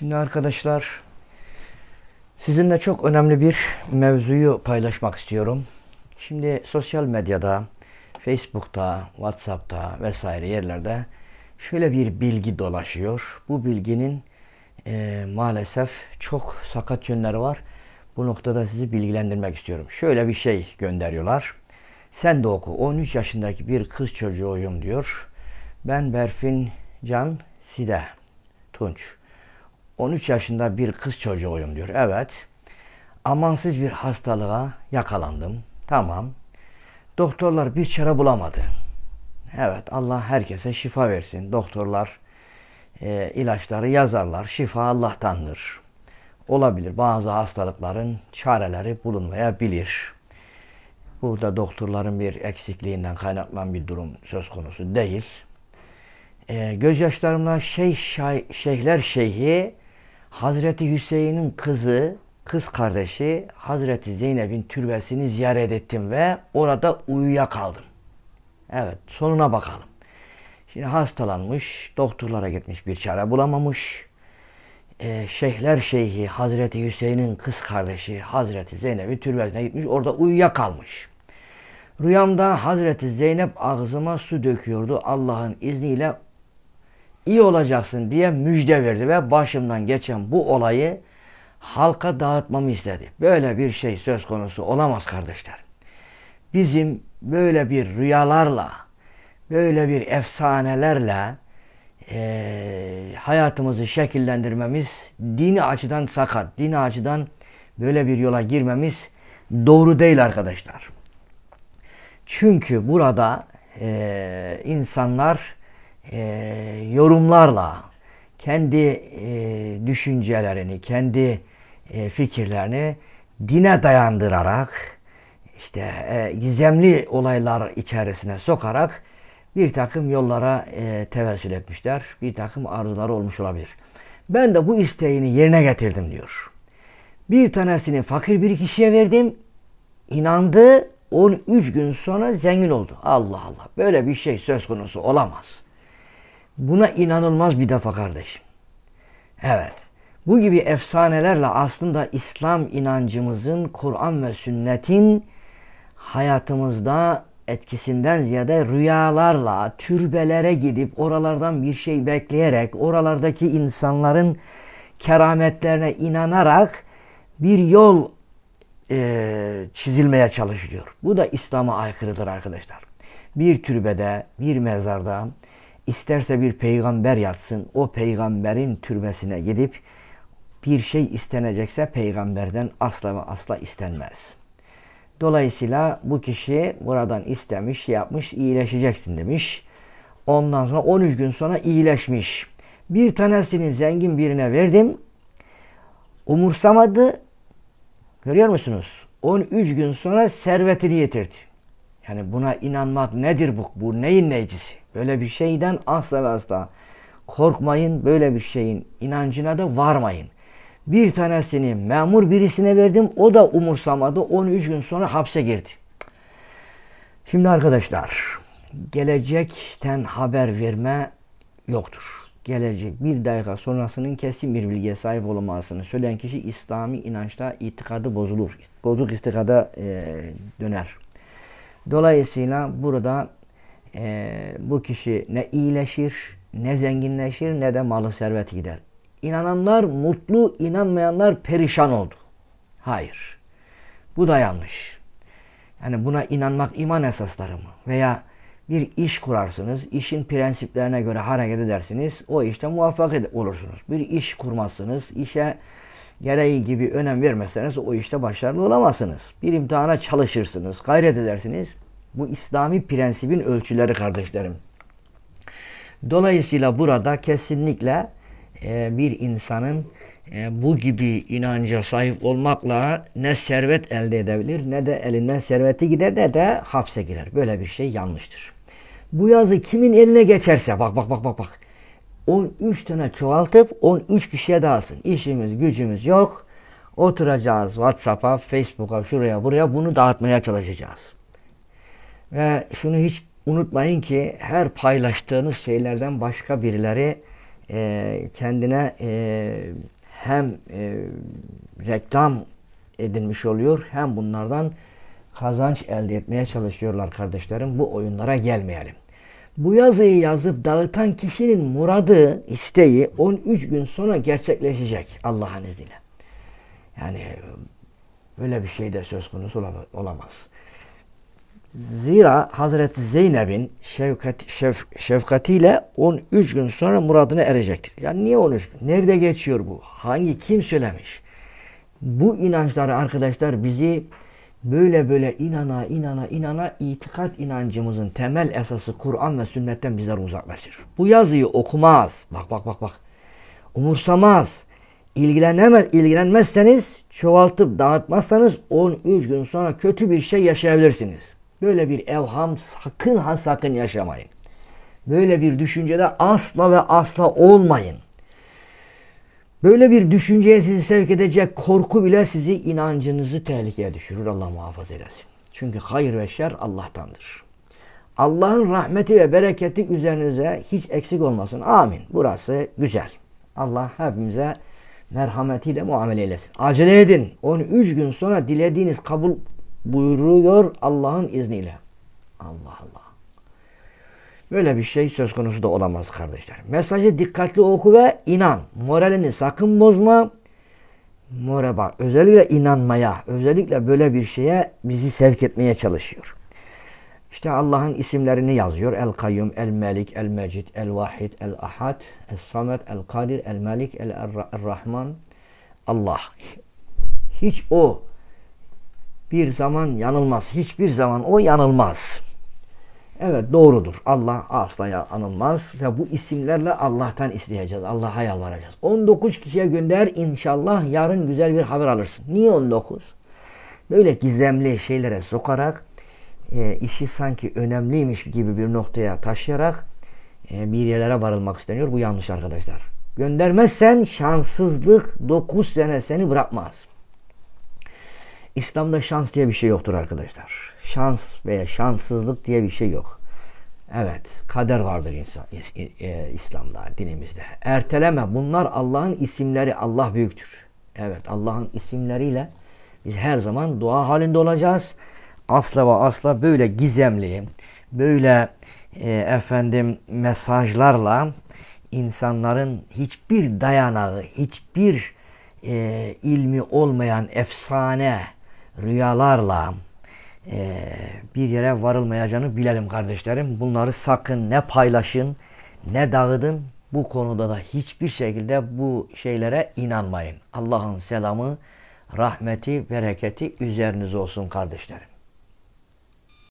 Şimdi arkadaşlar sizinle çok önemli bir mevzuyu paylaşmak istiyorum. Şimdi sosyal medyada, Facebook'ta, WhatsApp'ta vesaire yerlerde şöyle bir bilgi dolaşıyor. Bu bilginin e, maalesef çok sakat yönleri var. Bu noktada sizi bilgilendirmek istiyorum. Şöyle bir şey gönderiyorlar. Sen de oku. 13 yaşındaki bir kız çocuğuyum diyor. Ben Berfin Can Side Tunç. 13 yaşında bir kız çocuğuyum diyor. Evet. Amansız bir hastalığa yakalandım. Tamam. Doktorlar bir çare bulamadı. Evet Allah herkese şifa versin. Doktorlar e, ilaçları yazarlar. Şifa Allah'tandır. Olabilir. Bazı hastalıkların çareleri bulunmayabilir. Burada doktorların bir eksikliğinden kaynaklanan bir durum söz konusu değil. E, gözyaşlarımla şey şay, şeyhler şeyhi Hazreti Hüseyin'in kızı, kız kardeşi Hazreti Zeynep'in türbesini ziyaret ettim ve orada uyuyakaldım. Evet, sonuna bakalım. Şimdi hastalanmış, doktorlara gitmiş bir çare bulamamış. Ee, şeyhler şeyhi Hazreti Hüseyin'in kız kardeşi Hazreti Zeynep'in türbesine gitmiş, orada uyuyakalmış. Rüyamda Hazreti Zeynep ağzıma su döküyordu. Allah'ın izniyle iyi olacaksın diye müjde verdi ve başımdan geçen bu olayı halka dağıtmamı istedi. Böyle bir şey söz konusu olamaz kardeşler. Bizim böyle bir rüyalarla, böyle bir efsanelerle e, hayatımızı şekillendirmemiz, dini açıdan sakat, dini açıdan böyle bir yola girmemiz doğru değil arkadaşlar. Çünkü burada e, insanlar e, yorumlarla kendi e, düşüncelerini, kendi e, fikirlerini dine dayandırarak işte e, gizemli olaylar içerisine sokarak bir takım yollara e, tevessül etmişler. Bir takım arzuları olmuş olabilir. Ben de bu isteğini yerine getirdim diyor. Bir tanesini fakir bir kişiye verdim. İnandı. 13 gün sonra zengin oldu. Allah Allah. Böyle bir şey söz konusu olamaz. Buna inanılmaz bir defa kardeşim. Evet. Bu gibi efsanelerle aslında İslam inancımızın, Kur'an ve sünnetin hayatımızda etkisinden ziyade rüyalarla türbelere gidip oralardan bir şey bekleyerek oralardaki insanların kerametlerine inanarak bir yol e, çizilmeye çalışılıyor. Bu da İslam'a aykırıdır arkadaşlar. Bir türbede, bir mezarda isterse bir peygamber yatsın, o peygamberin türbesine gidip bir şey istenecekse peygamberden asla ve asla istenmez. Dolayısıyla bu kişi buradan istemiş, yapmış, iyileşeceksin demiş. Ondan sonra 13 gün sonra iyileşmiş. Bir tanesini zengin birine verdim. Umursamadı. Görüyor musunuz? 13 gün sonra servetini yitirdi. Yani buna inanmak nedir bu? Bu neyin necisi? Böyle bir şeyden asla ve asla korkmayın. Böyle bir şeyin inancına da varmayın. Bir tanesini memur birisine verdim. O da umursamadı. 13 gün sonra hapse girdi. Şimdi arkadaşlar gelecekten haber verme yoktur. Gelecek bir dakika sonrasının kesin bir bilgiye sahip olmasını söyleyen kişi İslami inançta itikadı bozulur. Bozuk istikada e, döner. Dolayısıyla burada e, bu kişi ne iyileşir, ne zenginleşir, ne de malı serveti gider. İnananlar mutlu, inanmayanlar perişan oldu. Hayır. Bu da yanlış. Yani buna inanmak iman esasları mı? Veya bir iş kurarsınız, işin prensiplerine göre hareket edersiniz, o işte muvaffak olursunuz. Bir iş kurmazsınız, işe gereği gibi önem vermezseniz o işte başarılı olamazsınız. Bir imtihana çalışırsınız, gayret edersiniz. Bu İslami prensibin ölçüleri kardeşlerim. Dolayısıyla burada kesinlikle e, bir insanın e, bu gibi inanca sahip olmakla ne servet elde edebilir ne de elinden serveti gider ne de hapse girer. Böyle bir şey yanlıştır. Bu yazı kimin eline geçerse bak bak bak bak bak 13 tane çoğaltıp 13 kişiye dağıtsın. İşimiz gücümüz yok. Oturacağız WhatsApp'a, Facebook'a, şuraya buraya bunu dağıtmaya çalışacağız. Ve şunu hiç unutmayın ki her paylaştığınız şeylerden başka birileri e, kendine e, hem e, reklam edilmiş oluyor hem bunlardan kazanç elde etmeye çalışıyorlar kardeşlerim. Bu oyunlara gelmeyelim. Bu yazıyı yazıp dağıtan kişinin muradı, isteği 13 gün sonra gerçekleşecek Allah'ın izniyle. Yani böyle bir şey de söz konusu olamaz. Zira Hazreti Zeynep'in şefkat, şef, şefkatiyle 13 gün sonra muradına erecektir. Yani niye 13 gün? Nerede geçiyor bu? Hangi kim söylemiş? Bu inançları arkadaşlar bizi böyle böyle inana inana inana itikat inancımızın temel esası Kur'an ve sünnetten bizleri uzaklaşır. Bu yazıyı okumaz. Bak bak bak bak. Umursamaz. İlgilenemez, ilgilenmezseniz çoğaltıp dağıtmazsanız 13 gün sonra kötü bir şey yaşayabilirsiniz. Böyle bir evham sakın ha sakın yaşamayın. Böyle bir düşüncede asla ve asla olmayın. Böyle bir düşünceye sizi sevk edecek korku bile sizi inancınızı tehlikeye düşürür. Allah muhafaza eylesin. Çünkü hayır ve şer Allah'tandır. Allah'ın rahmeti ve bereketi üzerinize hiç eksik olmasın. Amin. Burası güzel. Allah hepimize merhametiyle muamele eylesin. Acele edin. 13 gün sonra dilediğiniz kabul buyuruyor Allah'ın izniyle. Allah Allah. Böyle bir şey söz konusu da olamaz kardeşler. Mesajı dikkatli oku ve inan. Moralini sakın bozma. Mora bak özellikle inanmaya, özellikle böyle bir şeye bizi sevk etmeye çalışıyor. İşte Allah'ın isimlerini yazıyor. El Kayyum, El Melik, El Mecid, El Vahid, El Ahad, El Samet, El Kadir, El Malik, el Rahman, Allah. Hiç o bir zaman yanılmaz. Hiçbir zaman o yanılmaz. Evet doğrudur. Allah asla anılmaz ve bu isimlerle Allah'tan isteyeceğiz. Allah'a yalvaracağız. 19 kişiye gönder inşallah yarın güzel bir haber alırsın. Niye 19? Böyle gizemli şeylere sokarak e, işi sanki önemliymiş gibi bir noktaya taşıyarak e, bir yerlere varılmak isteniyor. Bu yanlış arkadaşlar. Göndermezsen şanssızlık 9 sene seni bırakmaz. İslam'da şans diye bir şey yoktur arkadaşlar. Şans veya şanssızlık diye bir şey yok. Evet, kader vardır insan e, İslam'da, dinimizde. Erteleme. Bunlar Allah'ın isimleri. Allah büyüktür. Evet, Allah'ın isimleriyle biz her zaman dua halinde olacağız. Asla ve asla böyle gizemli, böyle e, efendim mesajlarla insanların hiçbir dayanağı, hiçbir e, ilmi olmayan efsane rüyalarla e, bir yere varılmayacağını bilelim kardeşlerim. Bunları sakın ne paylaşın ne dağıdın. Bu konuda da hiçbir şekilde bu şeylere inanmayın. Allah'ın selamı, rahmeti, bereketi üzerinize olsun kardeşlerim.